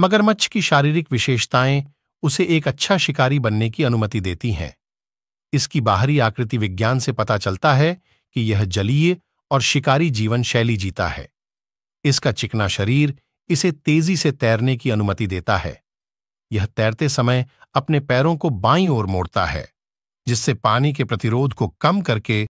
मगरमच्छ की शारीरिक विशेषताएं उसे एक अच्छा शिकारी बनने की अनुमति देती हैं इसकी बाहरी आकृति विज्ञान से पता चलता है कि यह जलीय और शिकारी जीवन शैली जीता है इसका चिकना शरीर इसे तेजी से तैरने की अनुमति देता है यह तैरते समय अपने पैरों को बाईं ओर मोड़ता है जिससे पानी के प्रतिरोध को कम करके